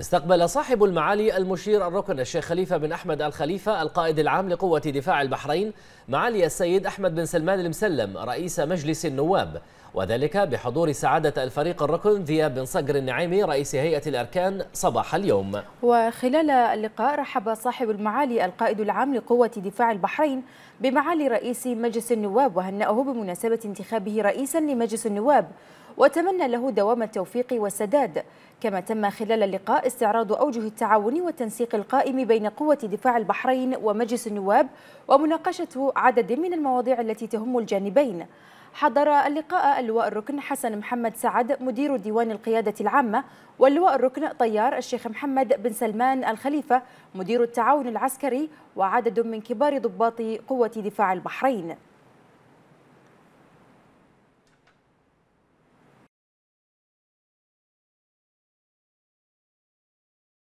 استقبل صاحب المعالي المشير الركن الشيخ خليفة بن أحمد الخليفة القائد العام لقوة دفاع البحرين معالي السيد أحمد بن سلمان المسلم رئيس مجلس النواب وذلك بحضور سعادة الفريق الركن ذياب بن صقر النعيمي رئيس هيئة الأركان صباح اليوم وخلال اللقاء رحب صاحب المعالي القائد العام لقوة دفاع البحرين بمعالي رئيس مجلس النواب وهنأه بمناسبة انتخابه رئيسا لمجلس النواب وتمنى له دوام التوفيق والسداد كما تم خلال اللقاء استعراض أوجه التعاون والتنسيق القائم بين قوة دفاع البحرين ومجلس النواب ومناقشة عدد من المواضيع التي تهم الجانبين حضر اللقاء اللواء الركن حسن محمد سعد مدير ديوان القيادة العامة واللواء الركن طيار الشيخ محمد بن سلمان الخليفة مدير التعاون العسكري وعدد من كبار ضباط قوة دفاع البحرين